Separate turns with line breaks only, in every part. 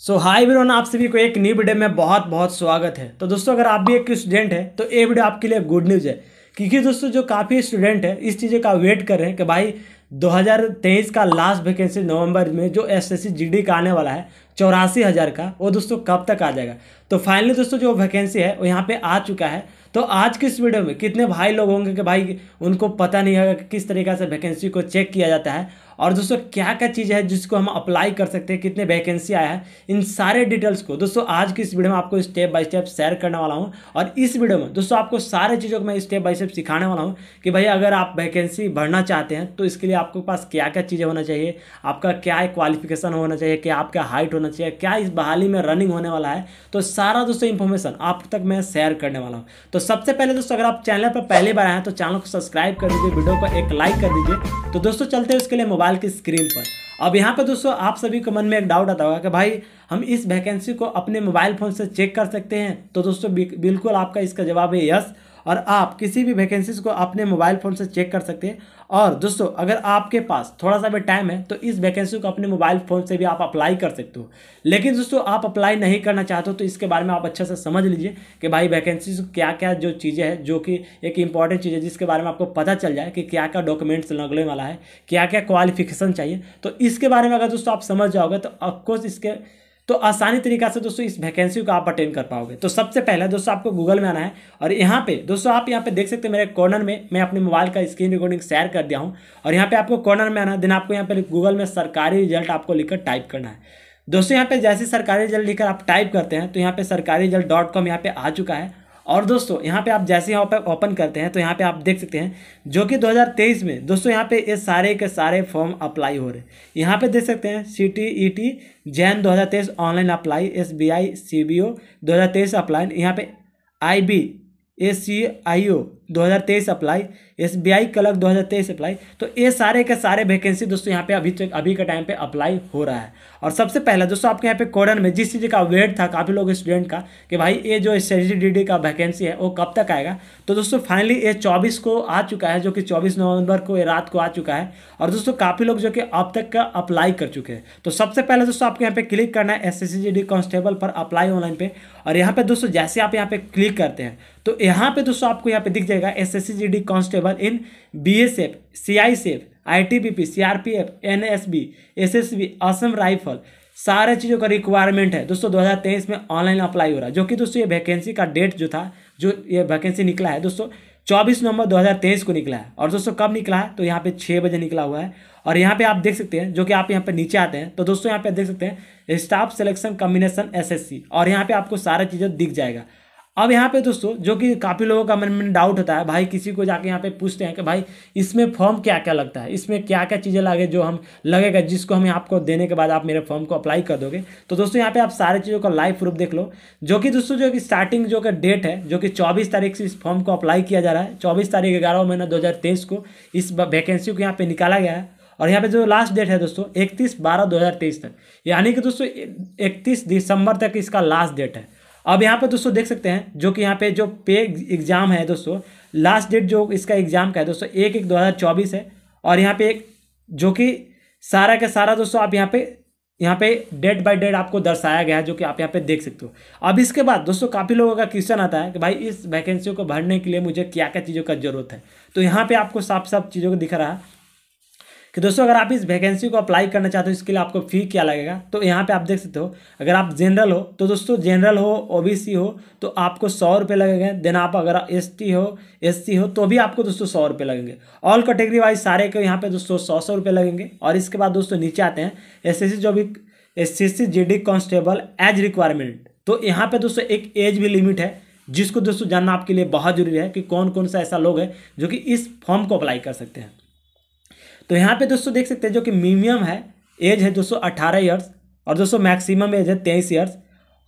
सो हाय वीरोन आप सभी को एक न्यू वीडियो में बहुत बहुत स्वागत है तो दोस्तों अगर आप भी एक स्टूडेंट है तो ये वीडियो आपके लिए गुड न्यूज़ है क्योंकि दोस्तों जो काफ़ी स्टूडेंट है इस चीज़ का वेट कर रहे हैं कि भाई 2023 का लास्ट वैकेंसी नवंबर में जो एस एस जीडी का आने वाला है चौरासी हज़ार का वो दोस्तों कब तक आ जाएगा तो फाइनली दोस्तों जो वैकेंसी है वो यहाँ पे आ चुका है तो आज की इस वीडियो में कितने भाई लोग होंगे कि भाई उनको पता नहीं होगा कि किस तरीके से वैकेंसी को चेक किया जाता है और दोस्तों क्या क्या चीज़ है जिसको हम अप्लाई कर सकते हैं कितने वैकेंसी आया है इन सारे डिटेल्स को दोस्तों आज की इस वीडियो में आपको स्टेप बाय स्टेप शेयर करने वाला हूँ और इस वीडियो में दोस्तों आपको सारे चीज़ों को मैं स्टेप बाय स्टेप सिखाने वाला हूँ कि भाई अगर आप वैकेंसी भरना चाहते हैं तो इसके लिए आपके पास क्या क्या चीज़ें होना चाहिए आपका क्या क्वालिफिकेशन होना चाहिए क्या आपका हाइट होना चाहिए क्या इस बहाली में रनिंग होने वाला है तो सारा दोस्तों इन्फॉर्मेशन आप तक मैं शेयर करने वाला हूँ तो सबसे पहले दोस्तों अगर आप चैनल पर पहली बार आए तो चैनल को सब्सक्राइब कर दीजिए वीडियो को एक लाइक कर दीजिए तो दोस्तों चलते हैं उसके लिए मोबाइल की स्क्रीन पर अब यहाँ पे दोस्तों आप सभी के मन में एक डाउट आता होगा कि भाई हम इस वैकेंसी को अपने मोबाइल फ़ोन से चेक कर सकते हैं तो दोस्तों बिल्कुल आपका इसका जवाब है यस और आप किसी भी वैकेंसीज को अपने मोबाइल फ़ोन से चेक कर सकते हैं और दोस्तों अगर आपके पास थोड़ा सा भी टाइम है तो इस वैकेंसी को अपने मोबाइल फ़ोन से भी आप अप्लाई कर सकते हो लेकिन दोस्तों आप अप्लाई नहीं करना चाहते हो तो इसके बारे में आप अच्छे से समझ लीजिए कि भाई वैकेंसीज क्या क्या जो चीज़ें हैं जो कि एक इंपॉर्टेंट चीज़ है जिसके बारे में आपको पता चल जाए कि क्या क्या डॉक्यूमेंट्स लगने वाला है क्या क्या क्वालिफिकेशन चाहिए तो इसके बारे में अगर दोस्तों आप समझ जाओगे तो ऑफकोर्स इसके तो आसानी तरीका से दोस्तों इस वैकेंसी को आप अटेंड कर पाओगे तो सबसे पहले दोस्तों आपको गूगल में आना है और यहाँ पे दोस्तों आप यहाँ पे देख सकते हैं मेरे कॉर्नर में मैं अपने मोबाइल का स्क्रीन रिकॉर्डिंग शेयर कर दिया हूँ और यहाँ पे आपको कॉर्नर में आना है देन आपको यहाँ पे गूगल में सरकारी रिजल्ट आपको लिखकर टाइप करना है दोस्तों यहाँ पे जैसे सरकारी रिजल्ट लिखकर आप टाइप करते हैं तो यहाँ पे सरकारी रिजल्ट डॉट कॉम यहाँ पे आ चुका है और दोस्तों यहाँ पे आप जैसे यहाँ पे ओपन करते हैं तो यहाँ पे आप देख सकते हैं जो कि 2023 में दोस्तों यहाँ पे ये सारे के सारे फॉर्म अप्लाई हो रहे हैं यहाँ पे देख सकते हैं सी टी ई टी जैन दो online apply S B I C B O दो हज़ार तेईस अप्लाई यहाँ पे I B A C I O 2023 apply S B I clerk 2023 apply तो ये सारे के सारे वैकेंसी दोस्तों यहाँ पे अभी तक अभी के टाइम पे अप्लाई हो रहा है और सबसे पहला दोस्तों आपके यहाँ पे कोडन में जिस चीज़ का वेट था काफ़ी लोग स्टूडेंट का कि भाई ये जो एस डी का वैकेंसी है वो कब तक आएगा तो दोस्तों फाइनली ये चौबीस को आ चुका है जो कि चौबीस नवंबर को ये रात को आ चुका है और दोस्तों काफ़ी लोग जो कि अब तक का अप्लाई कर चुके हैं तो सबसे पहले दोस्तों आपके यहाँ पे क्लिक करना है एस एस कांस्टेबल पर अप्लाई ऑनलाइन पे और यहाँ पे दोस्तों जैसे आप यहाँ पे क्लिक करते हैं तो यहाँ पे दोस्तों आपको यहाँ पे दिख जाए पूछेगा S S C G constable in B S F C I S F I T B P C R P F N S B S S B Assam rifle सारे चीज़ों का रिक्वायरमेंट है दोस्तों 2023 में ऑनलाइन अप्लाई हो रहा है जो कि दोस्तों ये वैकेंसी का डेट जो था जो ये वैकेंसी निकला है दोस्तों 24 नवंबर 2023 को निकला है और दोस्तों कब निकला है तो यहाँ पे छः बजे निकला हुआ है और यहाँ पे आप देख सकते हैं जो कि आप यहाँ पे नीचे आते हैं तो दोस्तों यहाँ पे देख सकते हैं स्टाफ सिलेक्शन कम्बिनेशन एसएससी और यहाँ पे आपको सारा चीज़ें दिख जाएगा अब यहाँ पे दोस्तों जो कि काफ़ी लोगों का मन में डाउट होता है भाई किसी को जाके यहाँ पे पूछते हैं कि भाई इसमें फॉर्म क्या क्या लगता है इसमें क्या क्या चीज़ें लगे जो हम लगेगा जिसको हम आपको देने के बाद आप मेरे फॉर्म को अप्लाई कर दोगे तो दोस्तों यहाँ पे आप सारे चीज़ों का लाइव प्रूफ देख लो जो कि दोस्तों जो कि स्टार्टिंग जो कि डेट है जो कि चौबीस तारीख से इस फॉर्म को अप्लाई किया जा रहा है चौबीस तारीख ग्यारह महीना दो को इस वैकेंसी को यहाँ पर निकाला गया है और यहाँ पे जो लास्ट डेट है दोस्तों इकतीस बारह दो तक यानी कि दोस्तों इकतीस दिसंबर तक इसका लास्ट डेट है अब यहाँ पर दोस्तों देख सकते हैं जो कि यहाँ पे जो पे एग्ज़ाम है दोस्तों लास्ट डेट जो इसका एग्ज़ाम का है दोस्तों एक एक दो हज़ार चौबीस है और यहाँ पे एक जो कि सारा का सारा दोस्तों आप यहाँ पे यहाँ पे डेट बाय डेट आपको दर्शाया गया है जो कि आप यहाँ पे देख सकते हो अब इसके बाद दोस्तों काफ़ी लोगों का क्वेश्चन आता है कि भाई इस वैकेंसी को भरने के लिए मुझे क्या क्या चीज़ों का जरूरत है तो यहाँ पे आपको साफ साफ चीज़ों को दिख रहा है कि दोस्तों अगर आप इस वैकेंसी को अप्लाई करना चाहते हो इसके लिए आपको फ़ी क्या लगेगा तो यहाँ पे आप देख सकते हो अगर आप जनरल हो तो दोस्तों जनरल हो ओबीसी हो तो आपको सौ रुपये लगेंगे देन आप अगर एसटी हो एससी हो तो भी आपको दोस्तों सौ रुपये लगेंगे ऑल कैटेगरी वाइज सारे के यहाँ पर दोस्तों सौ सौ रुपये लगेंगे और इसके बाद दोस्तों नीचे आते हैं एस जो भी S C constable age requirement तो यहाँ पर दोस्तों एक एज भी लिमिट है जिसको दोस्तों जानना आपके लिए बहुत जरूरी है कि कौन कौन सा ऐसा लोग है जो कि इस फॉर्म को अप्लाई कर सकते हैं तो यहाँ पे दोस्तों देख सकते हैं जो कि मिनिमम है एज है दोस्तों अट्ठारह ईयर्स और दोस्तों मैक्सिमम एज है तेईस ईयर्स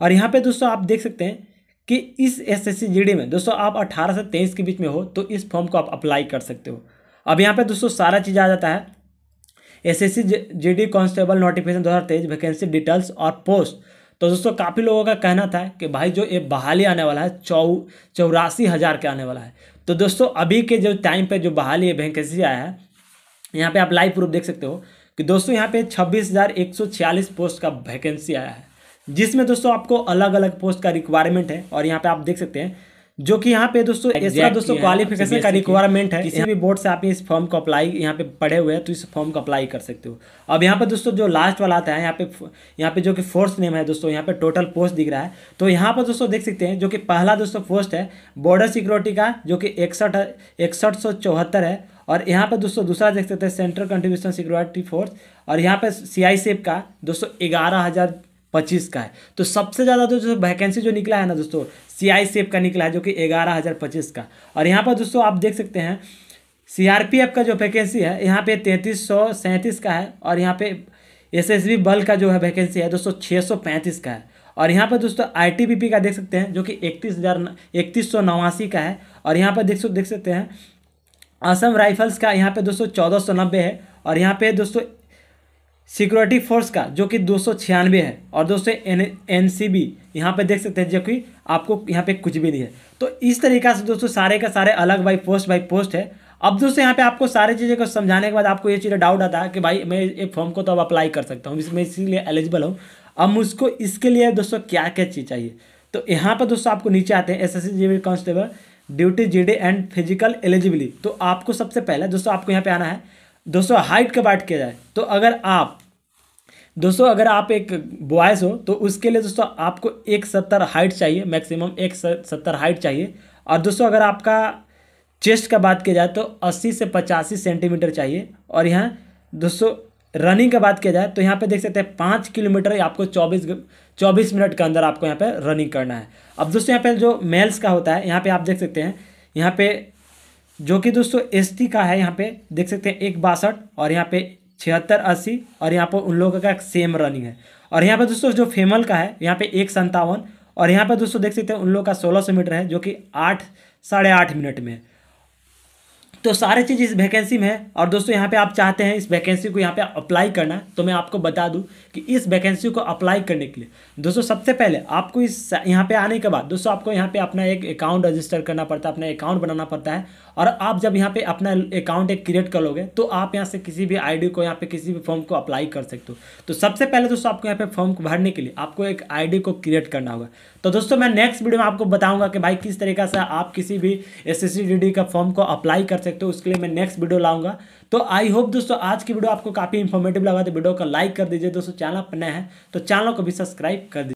और यहाँ पे दोस्तों आप देख सकते हैं कि इस एस एस में दोस्तों आप अट्ठारह से तेईस के बीच में हो तो इस फॉर्म को आप अप्लाई कर सकते हो अब यहाँ पर दोस्तों सारा चीज़ आ जाता है S S C constable notification दो हज़ार तेईस वैकेंसी डिटेल्स और पोस्ट तो दोस्तों काफ़ी लोगों का कहना था कि भाई जो ये बहाली आने वाला है चौ चौरासी हज़ार के आने वाला है तो दोस्तों अभी के जो टाइम पे जो बहाली वैकेंसी आया है तो यहाँ पे आप लाइव प्रूफ देख सकते हो कि दोस्तों यहाँ पे 26,146 पोस्ट का वैकेंसी आया है जिसमें दोस्तों आपको अलग अलग पोस्ट का रिक्वायरमेंट है और यहाँ पे आप देख सकते हैं जो कि यहाँ पे दोस्तों ऐसा दोस्तों क्वालिफिकेशन का रिक्वायरमेंट है किसी भी बोर्ड से आप इस फॉर्म को अप्लाई यहाँ पे पढ़े हुए हैं तो इस फॉर्म को अप्लाई कर सकते हो अब यहाँ पे दोस्तों जो लास्ट वाला आता है यहाँ पे यहाँ पे जो कि फोर्स नेम है दोस्तों यहाँ पे टोटल पोस्ट दिख रहा है तो यहाँ पर दोस्तों देख सकते हैं जो कि पहला दोस्तों पोस्ट है बॉर्डर सिक्योरिटी का जो कि इकसठ इकसठ है और यहाँ पर दोस्तों दूसरा देख सकते हैं सेंट्रल कंट्रीब्यूशन सिक्योरिटी फोर्स और यहाँ पर सी आई एफ का दोस्तों ग्यारह हज़ार पच्चीस का है तो सबसे ज़्यादा तो जो वैकेंसी जो निकला है ना दोस्तों सी आई एफ का निकला है जो कि ग्यारह हज़ार पच्चीस का और यहाँ पर दोस्तों आप देख सकते हैं सीआरपीएफ का जो वैकेंसी है यहाँ पे तैंतीस सौ सैंतीस का है और यहाँ पे एसएसबी बल का जो है वैकेंसी है दोस्तों छः सौ पैंतीस का है और यहाँ पर दोस्तों पी का देख सकते हैं जो कि इकतीस हज़ार इकतीस सौ नवासी का है और यहाँ पर देख देख सकते हैं असम राइफल्स का यहाँ पे दोस्तों चौदह सौ नब्बे है और यहाँ पे दोस्तों सिक्योरिटी फोर्स का जो कि दो सौ छियानवे है और दोस्तों एन एन सी बी यहाँ पर देख सकते हैं जो कि आपको यहाँ पे कुछ भी नहीं है तो इस तरीका से दोस्तों सारे का सारे अलग बाई पोस्ट बाई पोस्ट है अब दोस्तों यहाँ पे आपको सारे चीज़ें को समझाने के बाद आपको ये चीज़ डाउट आता है कि भाई मैं ये फॉर्म को तो अब अप्लाई कर सकता हूँ इसमें इसीलिए एलिजिबल हूँ अब मुझको इसके लिए दोस्तों क्या क्या चीज़ चाहिए तो यहाँ पर दोस्तों आपको नीचे आते हैं S S C G constable duty G and physical eligibility तो आपको सबसे पहले दोस्तों आपको यहाँ पे आना है दोस्तों हाइट का बात किया जाए तो अगर आप दोस्तों अगर आप एक बॉयज़ हो तो उसके लिए दोस्तों आपको एक सत्तर हाइट चाहिए मैक्सिमम एक सत्तर हाइट चाहिए और दोस्तों अगर आपका चेस्ट का बात किया जाए तो अस्सी से पचासी सेंटीमीटर चाहिए और यहाँ दोस्तों रनिंग का बात किया जाए तो यहाँ पे देख सकते हैं पाँच किलोमीटर आपको चौबीस चौबीस मिनट के अंदर आपको यहाँ पे रनिंग करना है अब दोस्तों यहाँ पे जो मेल्स का होता है यहाँ पे आप देख सकते हैं यहाँ पे जो कि दोस्तों एसटी का है यहाँ पे देख सकते हैं एक बासठ और यहाँ पे छिहत्तर अस्सी और यहाँ पर उन लोगों का सेम रनिंग है और यहाँ पर दोस्तों जो फेमल का है यहाँ पे एक और यहाँ पर दोस्तों देख सकते हैं उन लोग का सोलह सौ मीटर है जो कि आठ साढ़े आठ मिनट में है तो सारे चीज़ इस वैकेंसी में है और दोस्तों यहाँ पे आप चाहते हैं इस वैकेंसी को यहाँ पे अप्लाई करना तो मैं आपको बता दूँ कि इस वैकेंसी को अप्लाई करने के लिए दोस्तों सबसे पहले आपको इस यहाँ पे आने के बाद दोस्तों आपको यहाँ पे अपना एक अकाउंट रजिस्टर करना पड़ता है अपना अकाउंट बनाना पड़ता है और आप जब यहाँ पे अपना अकाउंट एक क्रिएट कर लोगे तो आप यहाँ से किसी भी आई को यहाँ पे किसी भी फॉर्म को अप्लाई कर सकते हो तो सबसे पहले दोस्तों आपको यहाँ पे फॉर्म को भरने के लिए आपको एक आई को क्रिएट करना होगा तो दोस्तों मैं नेक्स्ट वीडियो में आपको बताऊँगा कि भाई किस तरीके से आप किसी भी एस का फॉर्म को अप्लाई कर सकते सकते हो उसके लिए मैं नेक्स्ट वीडियो लाऊंगा तो आई होप दोस्तों आज की वीडियो आपको काफ़ी इंफॉर्मेटिव लगा तो वीडियो को लाइक कर दीजिए दोस्तों चैनल अपना है तो चैनल को भी सब्सक्राइब कर